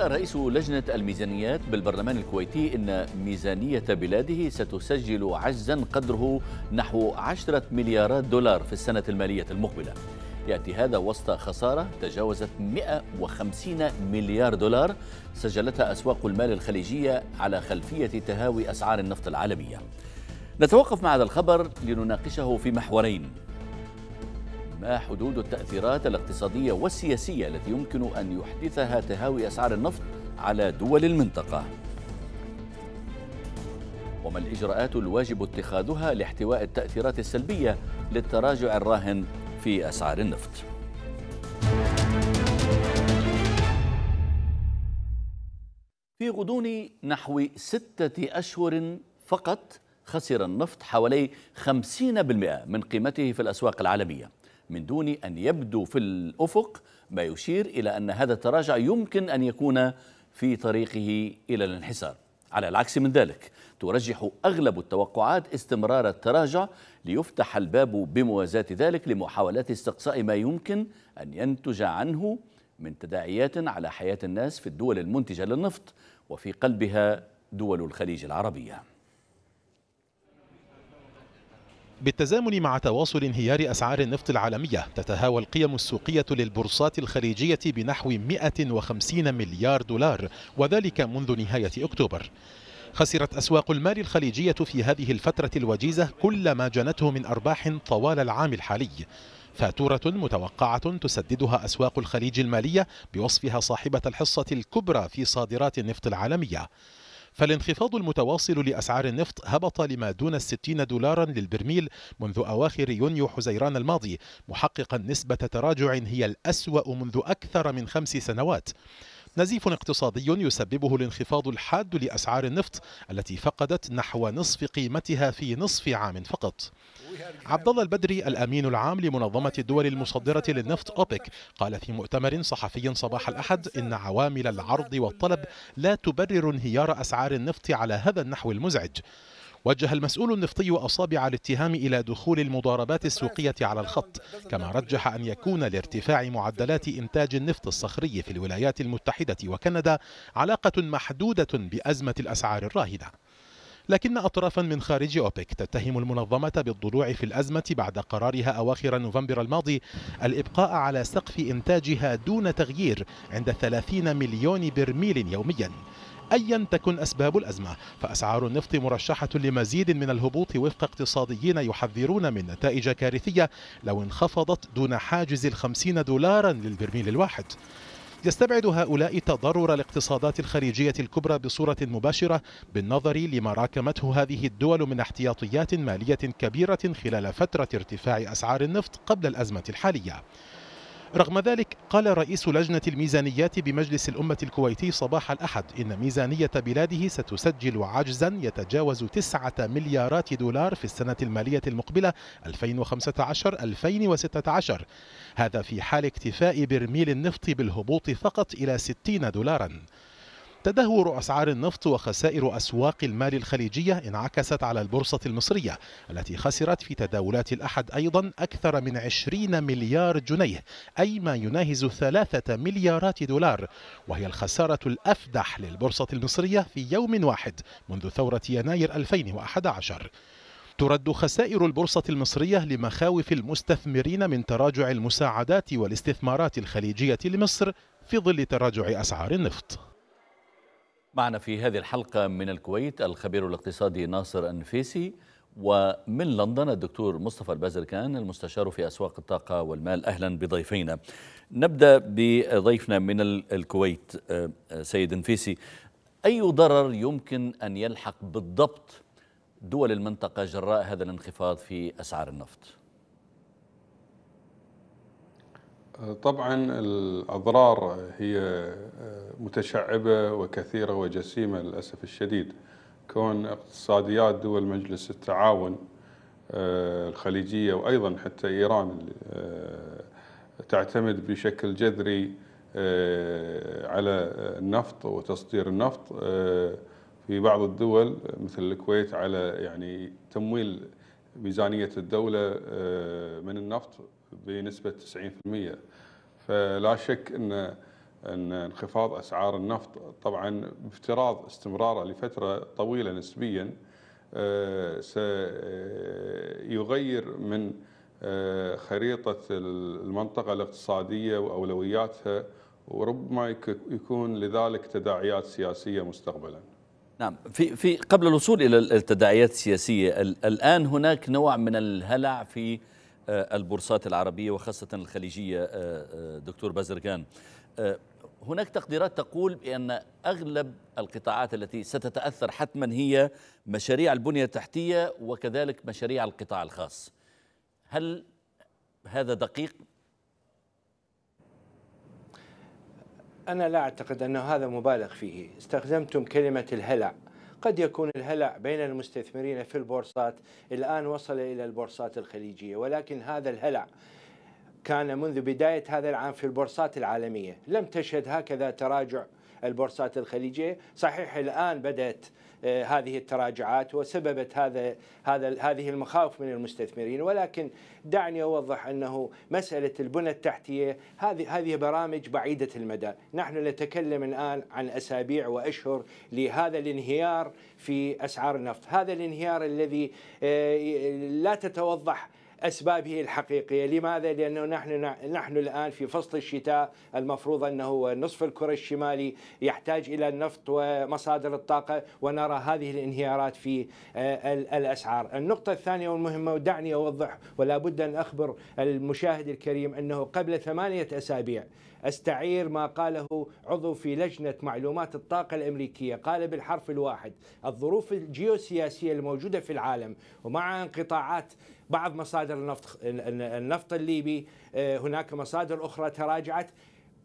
قال رئيس لجنة الميزانيات بالبرلمان الكويتي إن ميزانية بلاده ستسجل عجزا قدره نحو عشرة مليارات دولار في السنة المالية المقبلة يأتي هذا وسط خسارة تجاوزت 150 مليار دولار سجلتها أسواق المال الخليجية على خلفية تهاوي أسعار النفط العالمية نتوقف مع هذا الخبر لنناقشه في محورين ما حدود التأثيرات الاقتصادية والسياسية التي يمكن أن يحدثها تهاوي أسعار النفط على دول المنطقة وما الإجراءات الواجب اتخاذها لاحتواء التأثيرات السلبية للتراجع الراهن في أسعار النفط في غضون نحو ستة أشهر فقط خسر النفط حوالي 50% من قيمته في الأسواق العالمية من دون أن يبدو في الأفق ما يشير إلى أن هذا التراجع يمكن أن يكون في طريقه إلى الانحسار على العكس من ذلك ترجح أغلب التوقعات استمرار التراجع ليفتح الباب بموازاة ذلك لمحاولات استقصاء ما يمكن أن ينتج عنه من تداعيات على حياة الناس في الدول المنتجة للنفط وفي قلبها دول الخليج العربية بالتزامن مع تواصل انهيار أسعار النفط العالمية تتهاوى القيم السوقية للبورصات الخليجية بنحو 150 مليار دولار وذلك منذ نهاية أكتوبر خسرت أسواق المال الخليجية في هذه الفترة الوجيزة كل ما جنته من أرباح طوال العام الحالي فاتورة متوقعة تسددها أسواق الخليج المالية بوصفها صاحبة الحصة الكبرى في صادرات النفط العالمية فالانخفاض المتواصل لأسعار النفط هبط لما دون الستين دولارا للبرميل منذ أواخر يونيو حزيران الماضي محققا نسبة تراجع هي الأسوأ منذ أكثر من خمس سنوات نزيف اقتصادي يسببه الانخفاض الحاد لأسعار النفط التي فقدت نحو نصف قيمتها في نصف عام فقط عبد الله البدري الأمين العام لمنظمة الدول المصدرة للنفط أوبك قال في مؤتمر صحفي صباح الأحد إن عوامل العرض والطلب لا تبرر انهيار أسعار النفط على هذا النحو المزعج وجه المسؤول النفطي أصابع الاتهام إلى دخول المضاربات السوقية على الخط كما رجح أن يكون لارتفاع معدلات إنتاج النفط الصخري في الولايات المتحدة وكندا علاقة محدودة بأزمة الأسعار الراهنة لكن أطرافا من خارج أوبك تتهم المنظمة بالضلوع في الأزمة بعد قرارها أواخر نوفمبر الماضي الإبقاء على سقف إنتاجها دون تغيير عند 30 مليون برميل يوميا أيا تكن أسباب الأزمة فأسعار النفط مرشحة لمزيد من الهبوط وفق اقتصاديين يحذرون من نتائج كارثية لو انخفضت دون حاجز الخمسين دولارا للبرميل الواحد يستبعد هؤلاء تضرر الاقتصادات الخليجية الكبرى بصورة مباشرة بالنظر لما راكمته هذه الدول من احتياطيات مالية كبيرة خلال فترة ارتفاع أسعار النفط قبل الأزمة الحالية رغم ذلك قال رئيس لجنة الميزانيات بمجلس الأمة الكويتي صباح الأحد إن ميزانية بلاده ستسجل عجزا يتجاوز تسعة مليارات دولار في السنة المالية المقبلة 2015-2016 هذا في حال اكتفاء برميل النفط بالهبوط فقط إلى 60 دولاراً تدهور أسعار النفط وخسائر أسواق المال الخليجية انعكست على البورصة المصرية التي خسرت في تداولات الأحد أيضا أكثر من 20 مليار جنيه أي ما يناهز ثلاثة مليارات دولار وهي الخسارة الأفدح للبورصة المصرية في يوم واحد منذ ثورة يناير 2011 ترد خسائر البورصة المصرية لمخاوف المستثمرين من تراجع المساعدات والاستثمارات الخليجية لمصر في ظل تراجع أسعار النفط معنا في هذه الحلقة من الكويت الخبير الاقتصادي ناصر النفيسي ومن لندن الدكتور مصطفى البازركان المستشار في أسواق الطاقة والمال أهلا بضيفينا نبدأ بضيفنا من الكويت آه، آه، سيد نفيسي أي ضرر يمكن أن يلحق بالضبط دول المنطقة جراء هذا الانخفاض في أسعار النفط؟ طبعا الأضرار هي متشعبة وكثيرة وجسيمة للأسف الشديد كون اقتصاديات دول مجلس التعاون آه، الخليجية وأيضا حتى إيران آه، تعتمد بشكل جذري آه، على النفط وتصدير النفط في بعض الدول مثل الكويت على يعني تمويل ميزانية الدولة من النفط بنسبه 90% فلا شك ان ان انخفاض اسعار النفط طبعا بافتراض استمراره لفتره طويله نسبيا آه، سيغير من آه، خريطه المنطقه الاقتصاديه واولوياتها وربما يكون لذلك تداعيات سياسيه مستقبلا. نعم في في قبل الوصول الى التداعيات السياسيه الان هناك نوع من الهلع في آه، البورصات العربية وخاصة الخليجية آه، آه، دكتور بازرجان هناك تقديرات تقول بأن أغلب القطاعات التي ستتأثر حتما هي مشاريع البنية التحتية وكذلك مشاريع القطاع الخاص هل هذا دقيق؟ أنا لا أعتقد أن هذا مبالغ فيه استخدمتم كلمة الهلع قد يكون الهلع بين المستثمرين في البورصات الآن وصل إلى البورصات الخليجية ولكن هذا الهلع كان منذ بداية هذا العام في البورصات العالمية لم تشهد هكذا تراجع البورصات الخليجية صحيح الآن بدأت آه، هذه التراجعات وسببت هذا هذا هذه المخاوف من المستثمرين ولكن دعني اوضح انه مساله البنى التحتيه هذه هذه برامج بعيده المدى، نحن نتكلم الان عن اسابيع واشهر لهذا الانهيار في اسعار النفط، هذا الانهيار الذي آه، لا تتوضح أسبابه الحقيقية لماذا؟ لأنه نحن, نحن الآن في فصل الشتاء المفروض أنه نصف الكرة الشمالي يحتاج إلى النفط ومصادر الطاقة ونرى هذه الانهيارات في آه، الأسعار النقطة الثانية والمهمة ودعني أوضح ولا بد أن أخبر المشاهد الكريم أنه قبل ثمانية أسابيع استعير ما قاله عضو في لجنة معلومات الطاقة الأمريكية قال بالحرف الواحد الظروف الجيوسياسية الموجودة في العالم ومع انقطاعات بعض مصادر النفط النفط الليبي آه، هناك مصادر أخرى تراجعت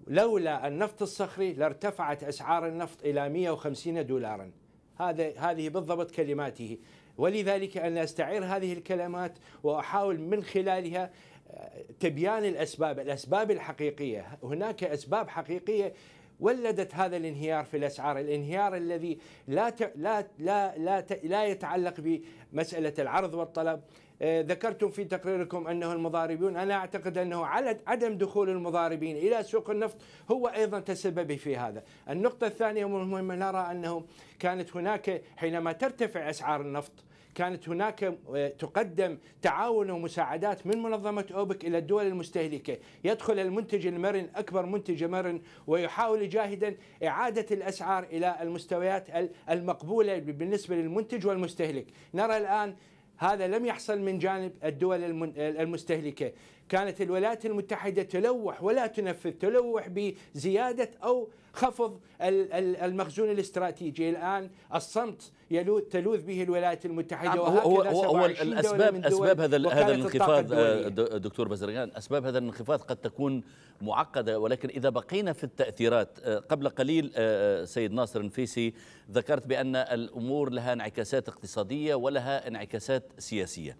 لولا النفط الصخري لارتفعت أسعار النفط إلى 150 دولاراً هذا هذه بالضبط كلماته ولذلك أنا أستعير هذه الكلمات وأحاول من خلالها آه، تبيان الأسباب الأسباب الحقيقية هناك أسباب حقيقية ولدت هذا الانهيار في الاسعار، الانهيار الذي لا لا لا لا, يتعلق بمساله العرض والطلب، آه، ذكرتم في تقريركم أنه المضاربون أنا أعتقد أنه عدم دخول المضاربين إلى سوق النفط هو أيضا تسبب في هذا النقطة الثانية والمهمة نرى أنه كانت هناك حينما ترتفع أسعار النفط كانت هناك آه، تقدم تعاون ومساعدات من منظمة أوبك إلى الدول المستهلكة يدخل المنتج المرن أكبر منتج مرن ويحاول جاهدا إعادة الأسعار إلى المستويات المقبولة بالنسبة للمنتج والمستهلك نرى الآن هذا لم يحصل من جانب الدول المستهلكة كانت الولايات المتحدة تلوح ولا تنفذ تلوح بزيادة أو خفض المخزون الاستراتيجي الآن الصمت يلوذ تلوذ به الولايات المتحدة نعم، هو هو, هو, هو الأسباب أسباب هذا هذا الانخفاض آه، دكتور بزرغان أسباب هذا الانخفاض قد تكون معقدة ولكن إذا بقينا في التأثيرات آه، قبل قليل آه، سيد ناصر النفيسي ذكرت بأن الأمور لها انعكاسات اقتصادية ولها انعكاسات سياسية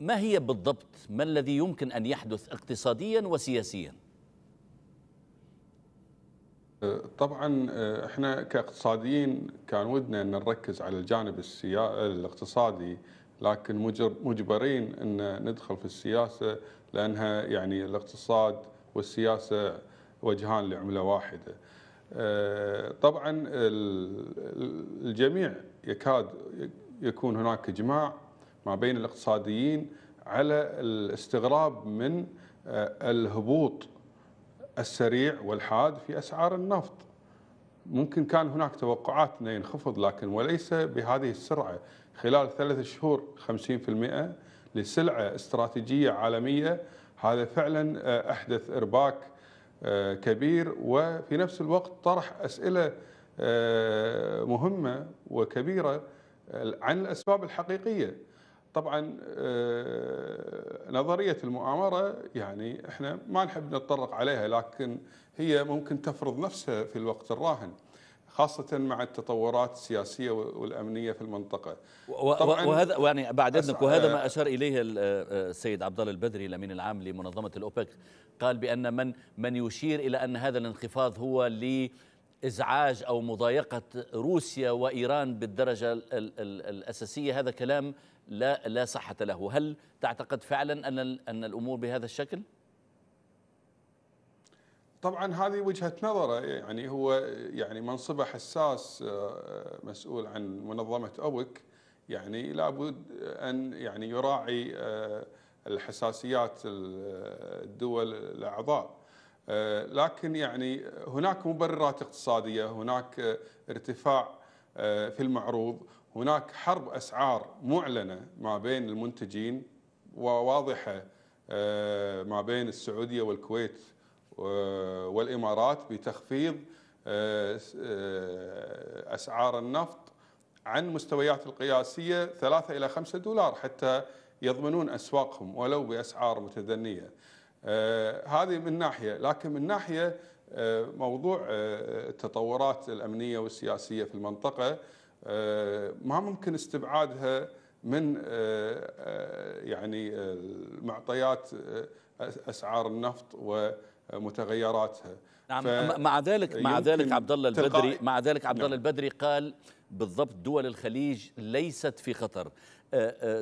ما هي بالضبط ما الذي يمكن أن يحدث اقتصاديا وسياسيا؟ أه، طبعا أه، احنا كاقتصاديين كان ودنا ان نركز على الجانب السيا... الاقتصادي لكن مجبرين ان ندخل في السياسه لانها يعني الاقتصاد والسياسه وجهان لعمله واحده. أه، طبعا الجميع يكاد يكون هناك اجماع ما بين الاقتصاديين على الاستغراب من آه، الهبوط السريع والحاد في اسعار النفط ممكن كان هناك توقعات انه ينخفض لكن وليس بهذه السرعه خلال ثلاث شهور 50% لسلعه استراتيجيه عالميه هذا فعلا آه، احدث ارباك آه، كبير وفي نفس الوقت طرح اسئله مهمه وكبيره عن الاسباب الحقيقيه طبعا آه، نظريه المؤامره يعني احنا ما نحب نتطرق عليها لكن هي ممكن تفرض نفسها في الوقت الراهن خاصة مع التطورات السياسية والأمنية في المنطقة طبعاً وهذا يعني بعد إذنك وهذا آه. ما أشار إليه آه، السيد عبد الله البدري الأمين العام لمنظمة الأوبك قال بأن من من يشير إلى أن هذا الانخفاض هو ل ازعاج او مضايقه روسيا وايران بالدرجه الاساسيه هذا كلام لا لا صحه له، هل تعتقد فعلا ان ان الامور بهذا الشكل؟ طبعا هذه وجهه نظره يعني هو يعني منصبه حساس آه، مسؤول عن منظمه اوك يعني لابد ان يعني يراعي آه، الحساسيات الدول الاعضاء آه، لكن يعني هناك مبررات اقتصادية هناك آه، ارتفاع آه، في المعروض هناك حرب أسعار معلنة ما بين المنتجين وواضحة ما بين السعودية والكويت والإمارات بتخفيض أسعار النفط عن مستويات القياسية 3 إلى 5 دولار حتى يضمنون أسواقهم ولو بأسعار متدنية آه، هذه من ناحيه لكن من ناحيه آه، موضوع آه، التطورات الامنيه والسياسيه في المنطقه ما ممكن استبعادها من يعني معطيات اسعار النفط ومتغيراتها نعم مع ذلك مع ذلك عبد الله البدري مع ذلك عبد الله نعم البدري قال بالضبط دول الخليج ليست في خطر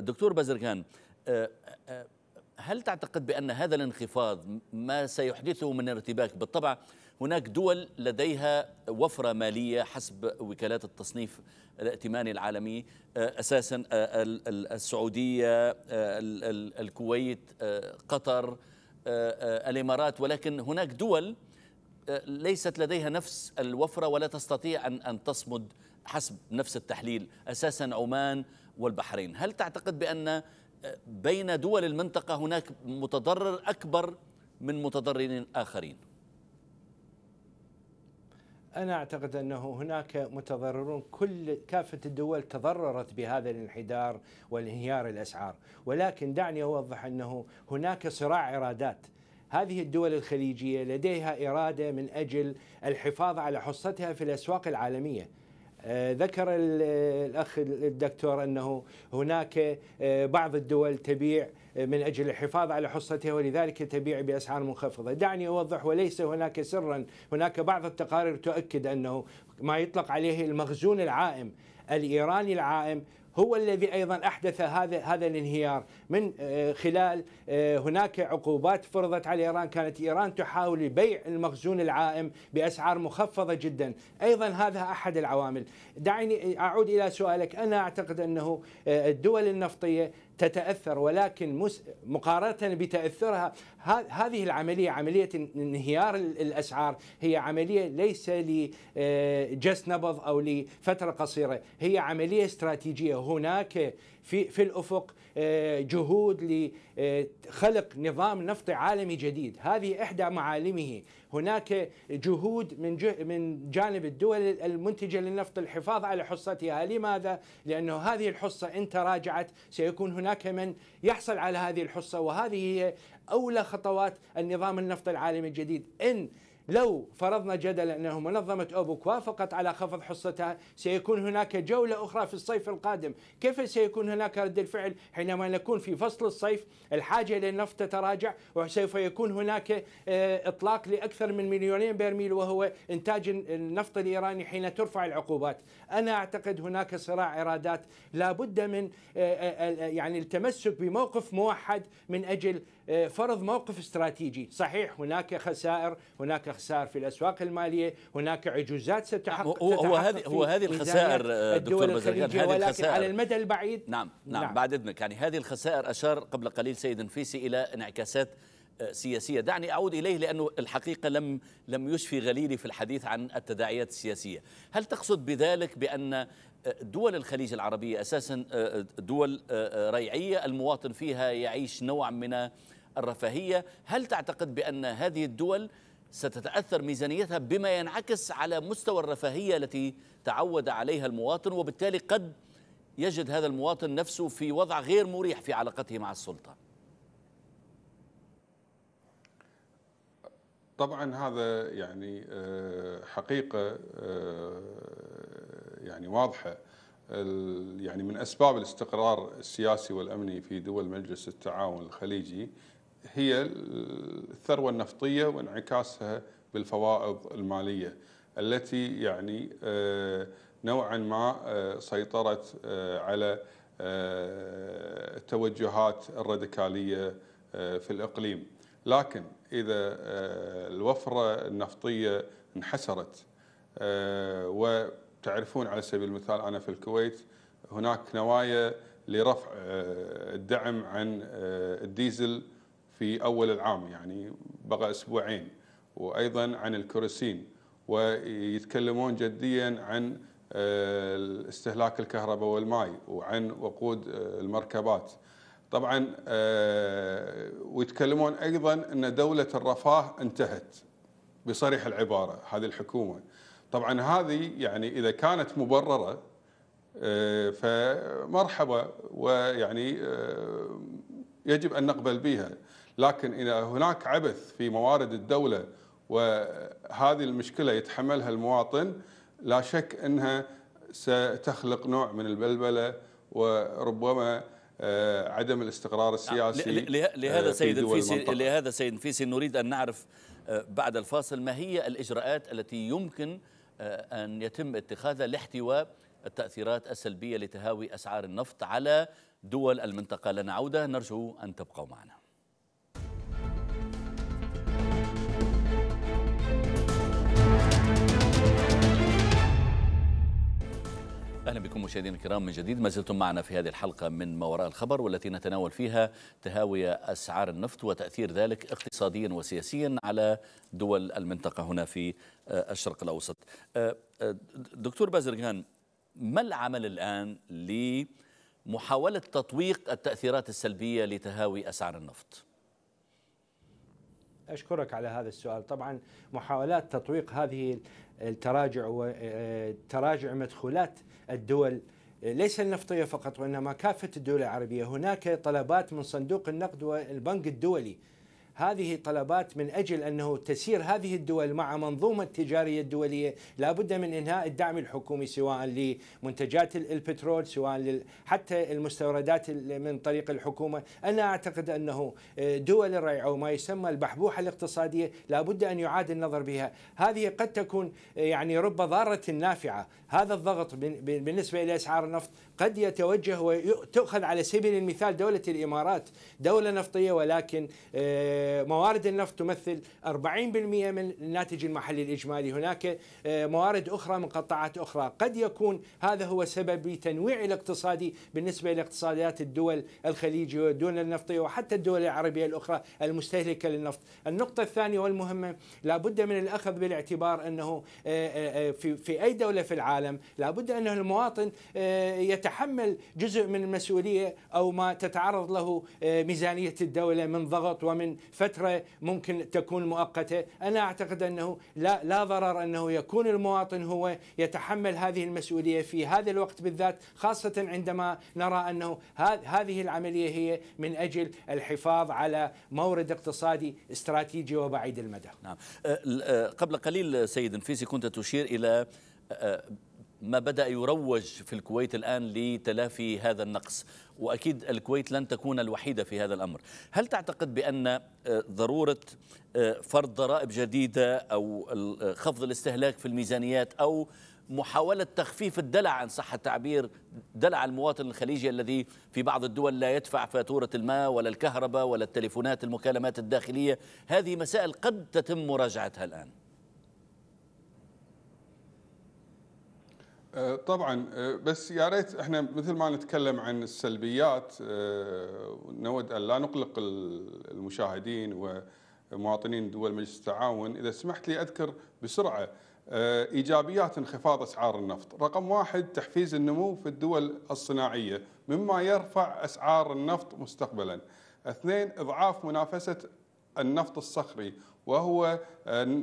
دكتور بازرغان هل تعتقد بأن هذا الانخفاض ما سيحدثه من ارتباك بالطبع هناك دول لديها وفرة مالية حسب وكالات التصنيف الائتماني العالمي أساسا السعودية الكويت قطر الإمارات ولكن هناك دول آه، ليست لديها نفس الوفرة ولا تستطيع أن أن تصمد حسب نفس التحليل أساسا عمان والبحرين هل تعتقد بأن بين دول المنطقة هناك متضرر أكبر من متضررين آخرين أنا أعتقد أنه هناك متضررون كل كافة الدول تضررت بهذا الانحدار والانهيار الأسعار ولكن دعني أوضح أنه هناك صراع إرادات هذه الدول الخليجية لديها إرادة من أجل الحفاظ على حصتها في الأسواق العالمية آه، ذكر الاخ الدكتور انه هناك آه، بعض الدول تبيع آه، من اجل الحفاظ على حصتها ولذلك تبيع باسعار منخفضه، دعني اوضح وليس هناك سرا، هناك بعض التقارير تؤكد انه ما يطلق عليه المخزون العائم الايراني العائم هو الذي ايضا احدث هذا هذا الانهيار من آه، خلال آه، هناك عقوبات فرضت على ايران كانت ايران تحاول بيع المخزون العائم باسعار مخفضه جدا ايضا هذا احد العوامل دعني اعود الى سؤالك انا اعتقد انه آه، الدول النفطيه تتاثر ولكن مقارنه بتاثرها هذه العمليه عمليه انهيار الاسعار هي عمليه ليس لجس آه، نبض او لفتره قصيره هي عمليه استراتيجيه هناك في في الافق آه، جهود لخلق آه، نظام نفطي عالمي جديد هذه احدى معالمه هناك جهود من من جانب الدول المنتجه للنفط الحفاظ على حصتها، لماذا؟ لانه هذه الحصه ان تراجعت سيكون هناك من يحصل على هذه الحصه وهذه هي اولى خطوات النظام النفط العالمي الجديد ان لو فرضنا جدلا أنه منظمة أوبك وافقت على خفض حصتها سيكون هناك جولة أخرى في الصيف القادم كيف سيكون هناك رد الفعل حينما نكون في فصل الصيف الحاجة للنفط تتراجع وسوف يكون هناك آه، إطلاق لأكثر من مليونين برميل وهو إنتاج النفط الإيراني حين ترفع العقوبات أنا أعتقد هناك صراع إرادات لابد من آه، آه، يعني التمسك بموقف موحد من أجل فرض موقف استراتيجي صحيح هناك خسائر هناك خسائر في الأسواق المالية هناك عجوزات ستحقق هو, هو هذه هو هذه الخسائر دكتور بزركان هذه الخسائر على المدى البعيد نعم نعم, نعم. بعد إذنك يعني هذه الخسائر أشار قبل قليل سيد نفيسي إلى انعكاسات آه، سياسية دعني أعود إليه لأنه الحقيقة لم لم يشفي غليلي في الحديث عن التداعيات السياسية هل تقصد بذلك بأن آه، دول الخليج العربية أساسا آه، دول ريعية المواطن فيها يعيش نوع من الرفاهية هل تعتقد بأن هذه الدول ستتأثر ميزانيتها بما ينعكس على مستوى الرفاهية التي تعود عليها المواطن وبالتالي قد يجد هذا المواطن نفسه في وضع غير مريح في علاقته مع السلطة طبعا هذا يعني آه، حقيقة آه، يعني واضحة يعني من أسباب الاستقرار السياسي والأمني في دول مجلس التعاون الخليجي هي الثروة النفطية وانعكاسها بالفوائض المالية التي يعني آه، نوعا ما آه، سيطرت آه، على التوجهات الراديكالية في الإقليم لكن إذا الوفرة النفطية انحسرت وتعرفون على سبيل المثال أنا في الكويت هناك نوايا لرفع الدعم عن الديزل في أول العام يعني بقى أسبوعين وأيضا عن الكرسين ويتكلمون جديا عن آه، استهلاك الكهرباء والماء وعن وقود آه، المركبات طبعا آه، ويتكلمون أيضا أن دولة الرفاه انتهت بصريح العبارة هذه الحكومة طبعا هذه يعني إذا كانت مبررة فمرحبا ويعني يجب أن نقبل بها لكن إذا هناك عبث في موارد الدولة وهذه المشكلة يتحملها المواطن لا شك أنها ستخلق نوع من البلبلة وربما آه، عدم الاستقرار نعم، السياسي آه، لهذا سيد الفيسي لهذا سيد الفيسي نريد ان نعرف آه، بعد الفاصل ما هي الاجراءات التي يمكن ان يتم اتخاذها لاحتواء التاثيرات السلبيه لتهاوي اسعار النفط على دول المنطقه لنا عوده نرجو ان تبقوا معنا أهلا بكم مشاهدينا الكرام من جديد ما زلتم معنا في هذه الحلقة من ما وراء الخبر والتي نتناول فيها تهاوي أسعار النفط وتأثير ذلك اقتصاديا وسياسيا على دول المنطقة هنا في آه، الشرق الأوسط آه، آه، دكتور بازرغان ما العمل الآن لمحاولة تطويق التأثيرات السلبية لتهاوي أسعار النفط؟ أشكرك على هذا السؤال طبعا محاولات تطويق هذه التراجع وتراجع مدخولات الدول ليس النفطيه فقط وانما كافه الدول العربيه، هناك طلبات من صندوق النقد والبنك الدولي هذه طلبات من أجل أنه تسير هذه الدول مع منظومة التجارية الدولية لابد من إنهاء الدعم الحكومي سواء لمنتجات البترول سواء حتى المستوردات من طريق الحكومة أنا أعتقد أنه آه، دول الريع أو ما يسمى البحبوحة الاقتصادية لابد أن يعاد النظر بها هذه قد تكون آه، يعني رب ضارة نافعة هذا الضغط بالنسبة إلى أسعار النفط قد يتوجه وتأخذ على سبيل المثال دولة الإمارات دولة نفطية ولكن آه، موارد النفط تمثل 40% من الناتج المحلي الإجمالي هناك آه، موارد أخرى من قطاعات أخرى قد يكون هذا هو سبب تنويع الاقتصادي بالنسبة لاقتصادات الدول الخليجية والدول النفطية وحتى الدول العربية الأخرى المستهلكة للنفط النقطة الثانية والمهمة لابد من الأخذ بالاعتبار أنه آه، آه، في, في أي دولة في العالم لابد أنه المواطن يتحمل جزء من المسؤولية أو ما تتعرض له ميزانية الدولة من ضغط ومن فترة ممكن تكون مؤقتة أنا أعتقد أنه لا, لا ضرر أنه يكون المواطن هو يتحمل هذه المسؤولية في هذا الوقت بالذات خاصة عندما نرى أنه هذه العملية هي من أجل الحفاظ على مورد اقتصادي استراتيجي وبعيد المدى نعم. أه، أه، قبل قليل سيد نفيسي كنت تشير إلى أه، ما بدأ يروج في الكويت الآن لتلافي هذا النقص وأكيد الكويت لن تكون الوحيدة في هذا الأمر هل تعتقد بأن آه، ضرورة آه، فرض ضرائب جديدة أو آه، خفض الاستهلاك في الميزانيات أو محاولة تخفيف الدلع عن صحة التعبير دلع المواطن الخليجي الذي في بعض الدول لا يدفع فاتورة الماء ولا الكهرباء ولا التليفونات المكالمات الداخلية هذه مسائل قد تتم مراجعتها الآن آه، طبعا آه، بس يا ريت احنا مثل ما نتكلم عن السلبيات آه، نود ان لا نقلق المشاهدين ومواطنين دول مجلس التعاون اذا سمحت لي اذكر بسرعه ايجابيات انخفاض اسعار النفط، رقم واحد تحفيز النمو في الدول الصناعيه مما يرفع اسعار النفط مستقبلا. اثنين اضعاف منافسه النفط الصخري وهو آه،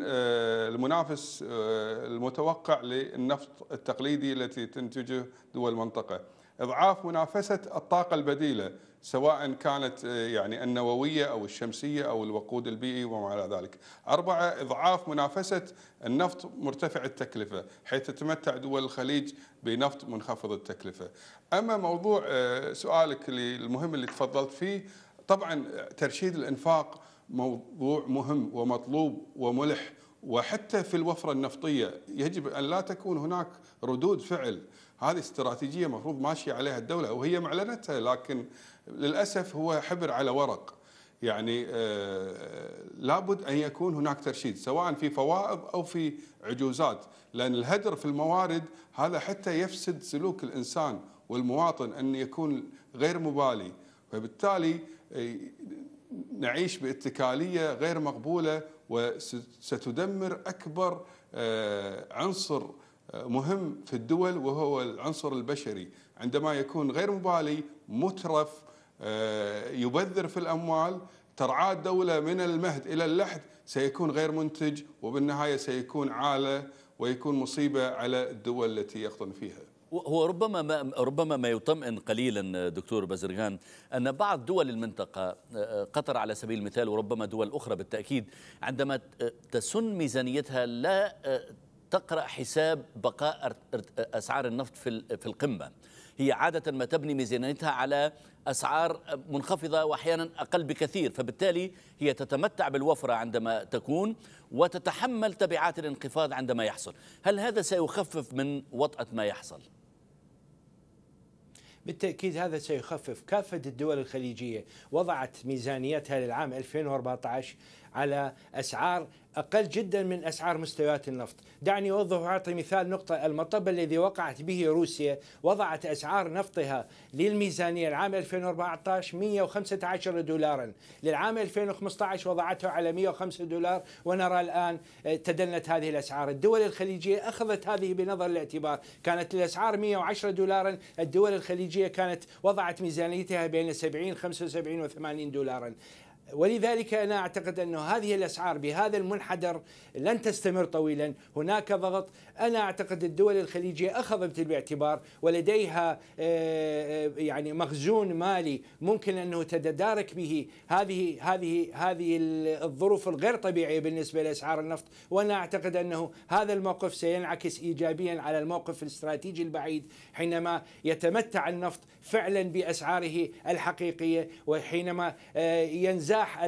آه، المنافس آه، المتوقع للنفط التقليدي التي تنتجه دول المنطقة إضعاف منافسة الطاقة البديلة سواء كانت يعني النووية أو الشمسية أو الوقود البيئي وما إلى ذلك أربعة إضعاف منافسة النفط مرتفع التكلفة حيث تتمتع دول الخليج بنفط منخفض التكلفة أما موضوع سؤالك المهم اللي تفضلت فيه طبعا ترشيد الإنفاق موضوع مهم ومطلوب وملح وحتى في الوفرة النفطية يجب أن لا تكون هناك ردود فعل هذه استراتيجية مفروض ماشية عليها الدولة وهي معلنتها لكن للأسف هو حبر على ورق يعني آه، لابد أن يكون هناك ترشيد سواء في فوائض أو في عجوزات لأن الهدر في الموارد هذا حتى يفسد سلوك الإنسان والمواطن أن يكون غير مبالي فبالتالي آه، نعيش باتكاليه غير مقبوله وستدمر اكبر آه، عنصر آه، مهم في الدول وهو العنصر البشري عندما يكون غير مبالي مترف آه، يبذر في الاموال ترعاه الدوله من المهد الى اللحد سيكون غير منتج وبالنهايه سيكون عاله ويكون مصيبه على الدول التي يقطن فيها هو ربما ما ربما ما يطمئن قليلا دكتور بازرغان ان بعض دول المنطقه آه، آه، قطر على سبيل المثال وربما دول اخرى بالتاكيد عندما آه، تسن ميزانيتها لا تقرا حساب بقاء اسعار النفط في في القمه هي عاده ما تبني ميزانيتها على اسعار منخفضه واحيانا اقل بكثير فبالتالي هي تتمتع بالوفره عندما تكون وتتحمل تبعات الانخفاض عندما يحصل هل هذا سيخفف من وطاه ما يحصل بالتأكيد هذا سيخفف كافة الدول الخليجية وضعت ميزانيتها للعام 2014 على أسعار أقل جدا من أسعار مستويات النفط دعني أوضح وأعطي مثال نقطة المطب الذي وقعت به روسيا وضعت أسعار نفطها للميزانية العام 2014 115 دولارا للعام 2015 وضعته على 105 دولار ونرى الآن آه، تدنت هذه الأسعار الدول الخليجية أخذت هذه بنظر الاعتبار كانت الأسعار 110 دولارا الدول الخليجية كانت وضعت ميزانيتها بين 70 75 و 80 دولارا ولذلك انا اعتقد انه هذه الاسعار بهذا المنحدر لن تستمر طويلا، هناك ضغط، انا اعتقد الدول الخليجيه اخذت بالاعتبار ولديها آه، آه، يعني مخزون مالي ممكن انه تتدارك به هذه هذه هذه الظروف الغير طبيعيه بالنسبه لاسعار النفط، وانا اعتقد انه هذا الموقف سينعكس ايجابيا على الموقف الاستراتيجي البعيد حينما يتمتع النفط فعلا باسعاره الحقيقيه وحينما آه، ينزاح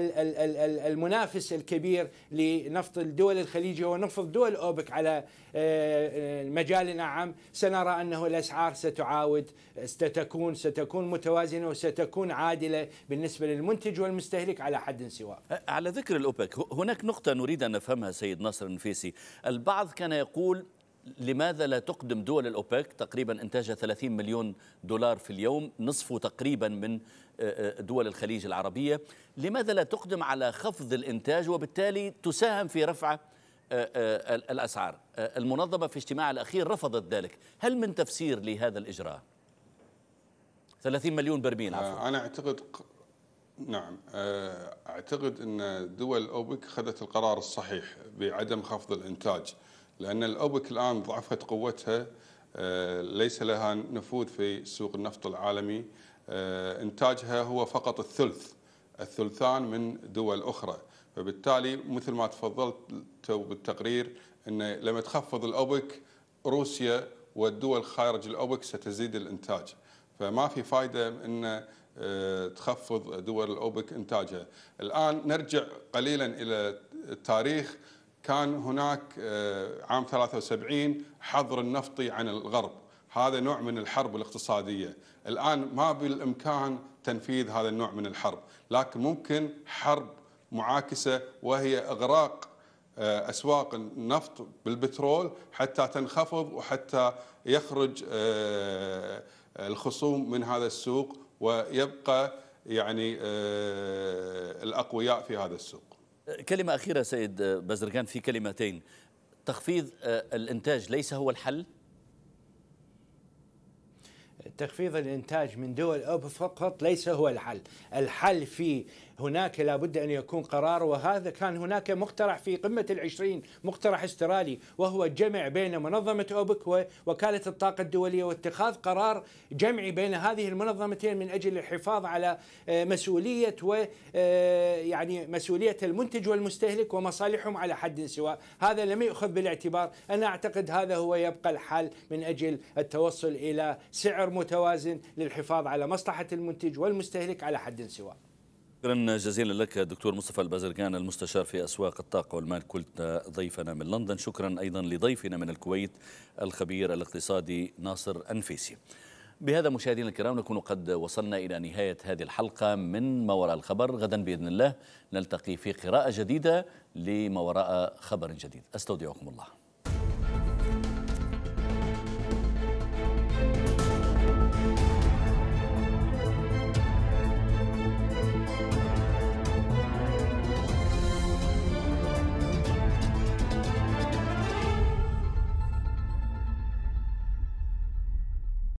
المنافس الكبير لنفط الدول الخليجيه ونفط دول اوبك على آه، آه، مجال عام سنرى انه الاسعار ستعاود ستكون ستكون متوازنه وستكون عادله بالنسبه للمنتج والمستهلك على حد سواء. على ذكر الاوبك هناك نقطه نريد ان نفهمها سيد ناصر النفيسي، البعض كان يقول لماذا لا تقدم دول الأوبك تقريبا إنتاجها 30 مليون دولار في اليوم نصفه تقريبا من آه، آه، دول الخليج العربية لماذا لا تقدم على خفض الإنتاج وبالتالي تساهم في رفع آه، الأسعار المنظمة في اجتماعها الأخير رفضت ذلك هل من تفسير لهذا الإجراء 30 مليون برميل عفوا. أنا أعتقد نعم أعتقد أن دول أوبك خذت القرار الصحيح بعدم خفض الإنتاج لأن الأوبك الآن ضعفت قوتها آه، ليس لها نفوذ في سوق النفط العالمي آه، إنتاجها هو فقط الثلث الثلثان من دول أخرى فبالتالي مثل ما تفضلت بالتقرير أن لما تخفض الأوبك روسيا والدول خارج الأوبك ستزيد الإنتاج فما في فائدة أن آه، تخفض دول الأوبك إنتاجها الآن نرجع قليلا إلى التاريخ كان هناك آه، عام 73 حظر النفطي عن الغرب هذا نوع من الحرب الاقتصادية الآن ما بالإمكان تنفيذ هذا النوع من الحرب لكن ممكن حرب معاكسة وهي إغراق آه، أسواق النفط بالبترول حتى تنخفض وحتى يخرج آه، الخصوم من هذا السوق ويبقى يعني الأقوياء في هذا السوق كلمة أخيرة سيد بزرقان في كلمتين تخفيض آه، الإنتاج ليس هو الحل؟ تخفيض الإنتاج من دول أوبك فقط ليس هو الحل الحل في هناك لابد أن يكون قرار وهذا كان هناك مقترح في قمة العشرين مقترح استرالي وهو جمع بين منظمة أوبك ووكالة الطاقة الدولية واتخاذ قرار جمعي بين هذه المنظمتين من أجل الحفاظ على آه، مسؤولية و آه، يعني مسؤولية المنتج والمستهلك ومصالحهم على حد سواء هذا لم يؤخذ بالاعتبار أنا أعتقد هذا هو يبقى الحل من أجل التوصل إلى سعر متوازن للحفاظ على مصلحة المنتج والمستهلك على حد سواء شكرا جزيلا لك دكتور مصطفى البازرقان المستشار في أسواق الطاقة والمال كنت ضيفنا من لندن شكرا أيضا لضيفنا من الكويت الخبير الاقتصادي ناصر أنفيسي بهذا مشاهدينا الكرام نكون قد وصلنا إلى نهاية هذه الحلقة من ما وراء الخبر غدا بإذن الله نلتقي في قراءة جديدة لما وراء خبر جديد أستودعكم الله